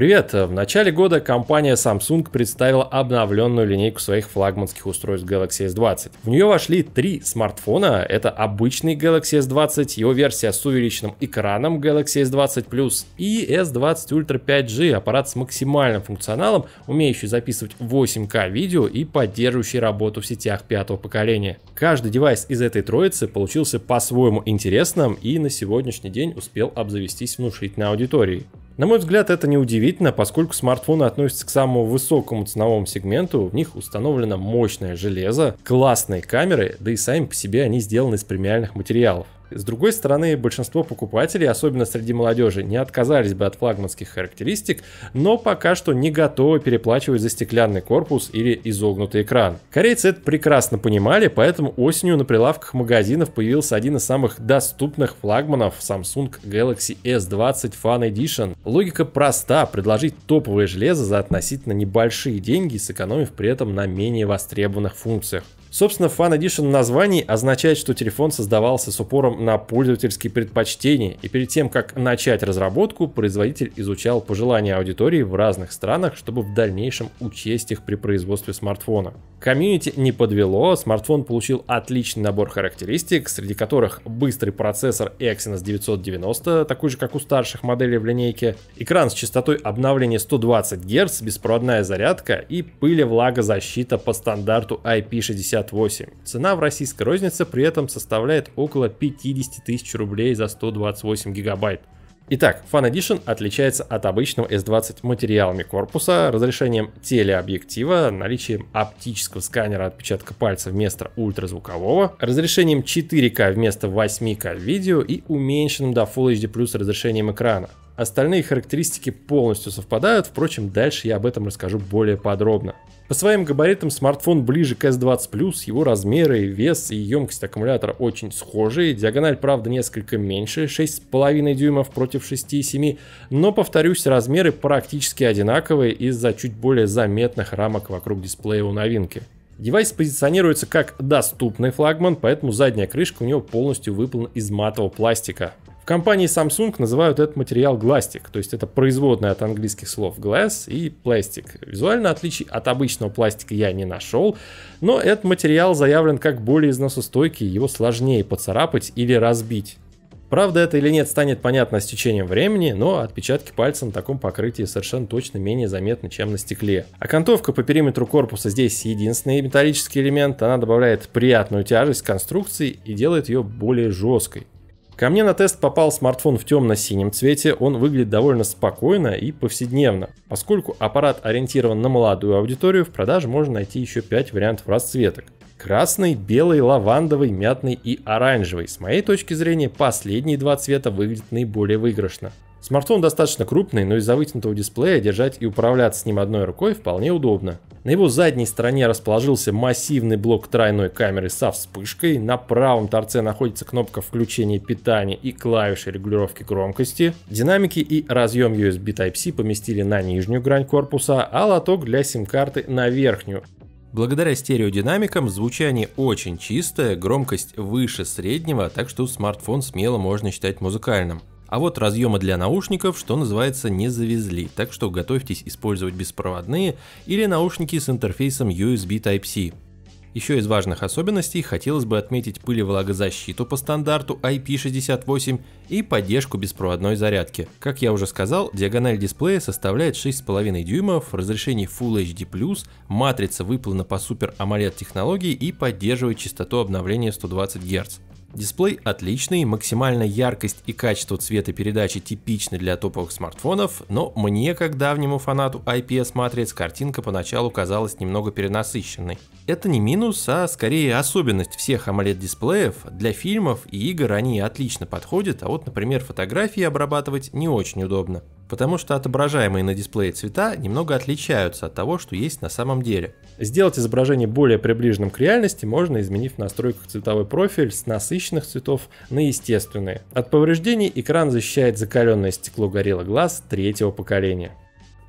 Привет! В начале года компания Samsung представила обновленную линейку своих флагманских устройств Galaxy S20. В нее вошли три смартфона. Это обычный Galaxy S20, его версия с увеличенным экраном Galaxy S20 Plus и S20 Ultra 5G, аппарат с максимальным функционалом, умеющий записывать 8К видео и поддерживающий работу в сетях пятого поколения. Каждый девайс из этой троицы получился по-своему интересным и на сегодняшний день успел обзавестись внушительной аудиторией. На мой взгляд, это неудивительно, поскольку смартфоны относятся к самому высокому ценовому сегменту, в них установлено мощное железо, классные камеры, да и сами по себе они сделаны из премиальных материалов. С другой стороны, большинство покупателей, особенно среди молодежи, не отказались бы от флагманских характеристик, но пока что не готовы переплачивать за стеклянный корпус или изогнутый экран. Корейцы это прекрасно понимали, поэтому осенью на прилавках магазинов появился один из самых доступных флагманов Samsung Galaxy S20 Fan Edition. Логика проста, предложить топовое железо за относительно небольшие деньги, сэкономив при этом на менее востребованных функциях. Собственно, Fan Edition названии означает, что телефон создавался с упором на пользовательские предпочтения, и перед тем, как начать разработку, производитель изучал пожелания аудитории в разных странах, чтобы в дальнейшем учесть их при производстве смартфона. Комьюнити не подвело, смартфон получил отличный набор характеристик, среди которых быстрый процессор Exynos 990, такой же как у старших моделей в линейке, экран с частотой обновления 120 Гц, беспроводная зарядка и пылевлагозащита по стандарту IP68. Цена в российской рознице при этом составляет около 50 тысяч рублей за 128 гигабайт. Итак, Fan Edition отличается от обычного S20 материалами корпуса, разрешением телеобъектива, наличием оптического сканера отпечатка пальца вместо ультразвукового, разрешением 4К вместо 8К видео и уменьшенным до Full HD разрешением экрана. Остальные характеристики полностью совпадают, впрочем, дальше я об этом расскажу более подробно. По своим габаритам смартфон ближе к S20 Plus, его размеры, вес и емкость аккумулятора очень схожие, диагональ, правда, несколько меньше, 6,5 дюймов против 6,7, но, повторюсь, размеры практически одинаковые из-за чуть более заметных рамок вокруг дисплея у новинки. Девайс позиционируется как доступный флагман, поэтому задняя крышка у него полностью выполнена из матового пластика. В компании Samsung называют этот материал гластик, то есть это производное от английских слов glass и пластик. Визуально отличий от обычного пластика я не нашел, но этот материал заявлен как более износостойкий, его сложнее поцарапать или разбить. Правда это или нет станет понятно с течением времени, но отпечатки пальца на таком покрытии совершенно точно менее заметны, чем на стекле. Окантовка по периметру корпуса здесь единственный металлический элемент, она добавляет приятную тяжесть конструкции и делает ее более жесткой. Ко мне на тест попал смартфон в темно-синем цвете, он выглядит довольно спокойно и повседневно. Поскольку аппарат ориентирован на молодую аудиторию, в продаже можно найти еще 5 вариантов расцветок. Красный, белый, лавандовый, мятный и оранжевый. С моей точки зрения, последние два цвета выглядят наиболее выигрышно. Смартфон достаточно крупный, но из-за вытянутого дисплея держать и управляться с ним одной рукой вполне удобно. На его задней стороне расположился массивный блок тройной камеры со вспышкой, на правом торце находится кнопка включения питания и клавиши регулировки громкости, динамики и разъем USB Type-C поместили на нижнюю грань корпуса, а лоток для сим-карты на верхнюю. Благодаря стереодинамикам звучание очень чистое, громкость выше среднего, так что смартфон смело можно считать музыкальным. А вот разъемы для наушников, что называется, не завезли, так что готовьтесь использовать беспроводные или наушники с интерфейсом USB Type-C. Еще из важных особенностей хотелось бы отметить пылевлагозащиту по стандарту IP68 и поддержку беспроводной зарядки. Как я уже сказал, диагональ дисплея составляет 6,5 дюймов, разрешение Full HD+, матрица выполнена по Super AMOLED технологии и поддерживает частоту обновления 120 Гц. Дисплей отличный, максимальная яркость и качество цветопередачи типичны для топовых смартфонов, но мне, как давнему фанату IPS-матриц, картинка поначалу казалась немного перенасыщенной. Это не минус, а скорее особенность всех AMOLED-дисплеев. Для фильмов и игр они отлично подходят, а вот, например, фотографии обрабатывать не очень удобно потому что отображаемые на дисплее цвета немного отличаются от того, что есть на самом деле. Сделать изображение более приближенным к реальности можно, изменив в настройках цветовой профиль с насыщенных цветов на естественные. От повреждений экран защищает закаленное стекло Gorilla Glass третьего поколения.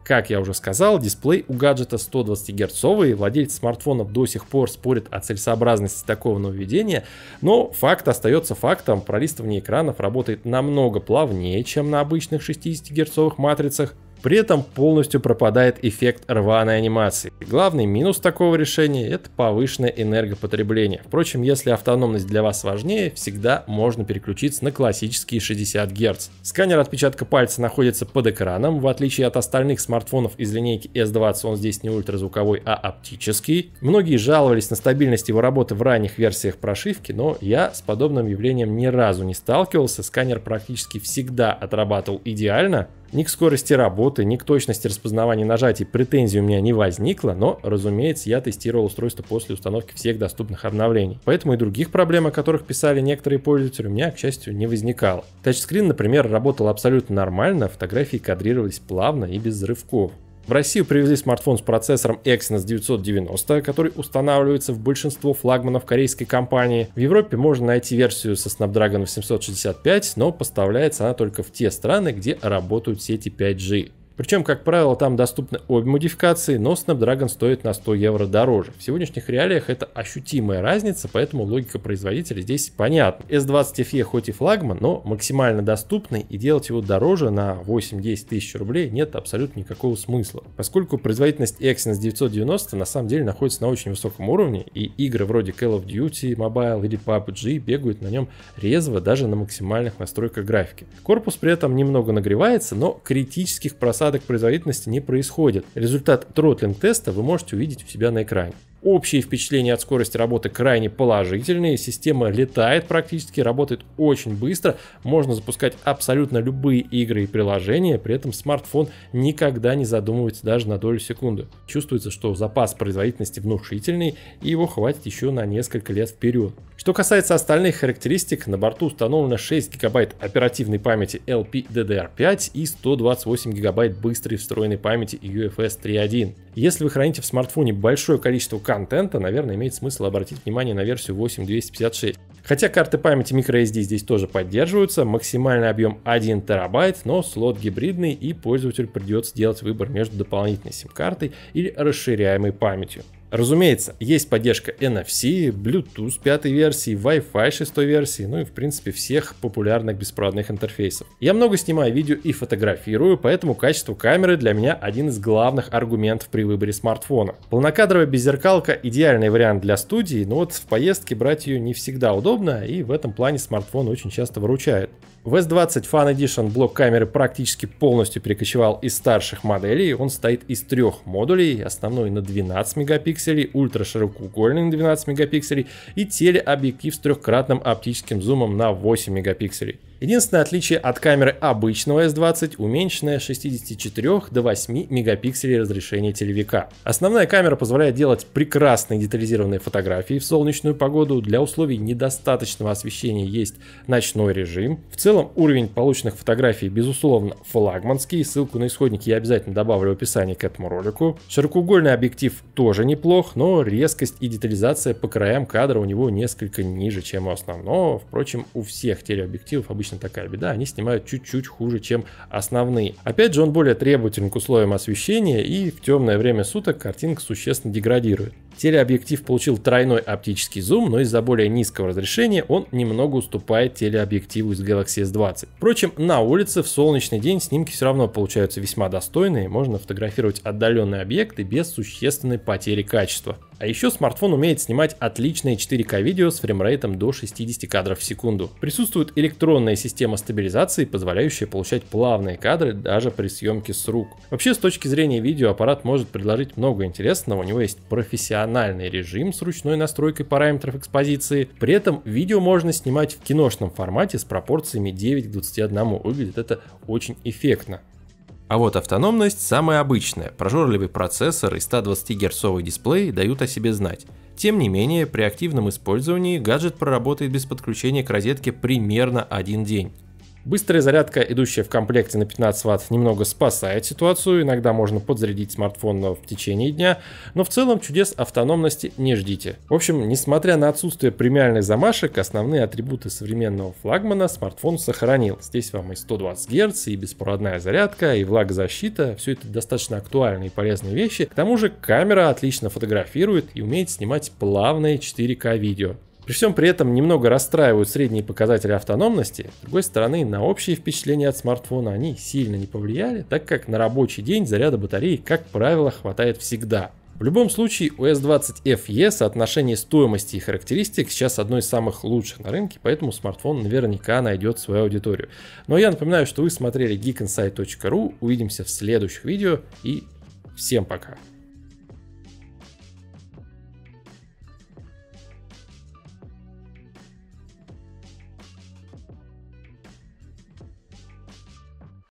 Как я уже сказал, дисплей у гаджета 120 герцовый, владельцы смартфонов до сих пор спорят о целесообразности такого нововведения, но факт остается фактом, пролистывание экранов работает намного плавнее, чем на обычных 60 герцовых матрицах, при этом полностью пропадает эффект рваной анимации. Главный минус такого решения – это повышенное энергопотребление. Впрочем, если автономность для вас важнее, всегда можно переключиться на классические 60 Гц. Сканер отпечатка пальца находится под экраном. В отличие от остальных смартфонов из линейки S20, он здесь не ультразвуковой, а оптический. Многие жаловались на стабильность его работы в ранних версиях прошивки, но я с подобным явлением ни разу не сталкивался. Сканер практически всегда отрабатывал идеально, ни к скорости работы, ни к точности распознавания нажатий претензий у меня не возникло, но, разумеется, я тестировал устройство после установки всех доступных обновлений. Поэтому и других проблем, о которых писали некоторые пользователи, у меня, к счастью, не возникало. Тачскрин, например, работал абсолютно нормально, фотографии кадрировались плавно и без взрывков. В Россию привезли смартфон с процессором Exynos 990, который устанавливается в большинство флагманов корейской компании. В Европе можно найти версию со Snapdragon 765, но поставляется она только в те страны, где работают сети 5G. Причем, как правило, там доступны обе модификации, но Snapdragon стоит на 100 евро дороже. В сегодняшних реалиях это ощутимая разница, поэтому логика производителя здесь понятна. S20 FE хоть и флагман, но максимально доступный и делать его дороже на 8-10 тысяч рублей нет абсолютно никакого смысла. Поскольку производительность Exynos 990 на самом деле находится на очень высоком уровне и игры вроде Call of Duty Mobile или PUBG бегают на нем резво даже на максимальных настройках графики. Корпус при этом немного нагревается, но критических просадок упадок производительности не происходит. Результат тротлинг-теста вы можете увидеть у себя на экране. Общие впечатления от скорости работы крайне положительные. Система летает практически, работает очень быстро. Можно запускать абсолютно любые игры и приложения. При этом смартфон никогда не задумывается даже на долю секунды. Чувствуется, что запас производительности внушительный и его хватит еще на несколько лет вперед. Что касается остальных характеристик, на борту установлено 6 гигабайт оперативной памяти LPDDR5 и 128 гигабайт быстрой встроенной памяти UFS 3.1. Если вы храните в смартфоне большое количество контента, наверное, имеет смысл обратить внимание на версию 8256. Хотя карты памяти microSD здесь тоже поддерживаются, максимальный объем 1 терабайт, но слот гибридный и пользователю придется делать выбор между дополнительной сим-картой или расширяемой памятью. Разумеется, есть поддержка NFC, Bluetooth 5 версии, Wi-Fi 6 версии, ну и в принципе всех популярных беспроводных интерфейсов. Я много снимаю видео и фотографирую, поэтому качество камеры для меня один из главных аргументов при выборе смартфона. Полнокадровая беззеркалка идеальный вариант для студии, но вот в поездке брать ее не всегда удобно, удобно, и в этом плане смартфон очень часто выручает. В S20 Fan Edition блок камеры практически полностью перекочевал из старших моделей. Он состоит из трех модулей. Основной на 12 мегапикселей, ультраширокоугольный на 12 мегапикселей и телеобъектив с трехкратным оптическим зумом на 8 мегапикселей. Единственное отличие от камеры обычного S20 – уменьшенное 64 до 8 мегапикселей разрешение телевика. Основная камера позволяет делать прекрасные детализированные фотографии в солнечную погоду. Для условий недостаточного освещения есть ночной режим. В целом целом уровень полученных фотографий, безусловно, флагманский. Ссылку на исходник я обязательно добавлю в описании к этому ролику. Широкоугольный объектив тоже неплох, но резкость и детализация по краям кадра у него несколько ниже, чем у основного. Впрочем, у всех телеобъективов обычно такая беда, они снимают чуть-чуть хуже, чем основные. Опять же, он более требователен к условиям освещения и в темное время суток картинка существенно деградирует. Телеобъектив получил тройной оптический зум, но из-за более низкого разрешения он немного уступает телеобъективу из Galaxy S20. Впрочем, на улице в солнечный день снимки все равно получаются весьма достойные, можно фотографировать отдаленные объекты без существенной потери качества. А еще смартфон умеет снимать отличные 4К видео с фреймрейтом до 60 кадров в секунду. Присутствует электронная система стабилизации, позволяющая получать плавные кадры даже при съемке с рук. Вообще, с точки зрения видео, аппарат может предложить много интересного, у него есть профессиональный функциональный режим с ручной настройкой параметров экспозиции. При этом видео можно снимать в киношном формате с пропорциями 9 к 21. Выглядит это очень эффектно. А вот автономность самая обычная. Прожорливый процессор и 120-герцовый дисплей дают о себе знать. Тем не менее, при активном использовании гаджет проработает без подключения к розетке примерно один день. Быстрая зарядка, идущая в комплекте на 15 Вт, немного спасает ситуацию, иногда можно подзарядить смартфон в течение дня, но в целом чудес автономности не ждите. В общем, несмотря на отсутствие премиальных замашек, основные атрибуты современного флагмана смартфон сохранил. Здесь вам и 120 Гц, и беспроводная зарядка, и влагозащита, все это достаточно актуальные и полезные вещи. К тому же камера отлично фотографирует и умеет снимать плавные 4К видео. При всем при этом немного расстраивают средние показатели автономности, с другой стороны, на общие впечатления от смартфона они сильно не повлияли, так как на рабочий день заряда батареи, как правило, хватает всегда. В любом случае, у S20FE соотношение стоимости и характеристик сейчас одно из самых лучших на рынке, поэтому смартфон наверняка найдет свою аудиторию. Но я напоминаю, что вы смотрели GeekInside.ru, увидимся в следующих видео и всем пока.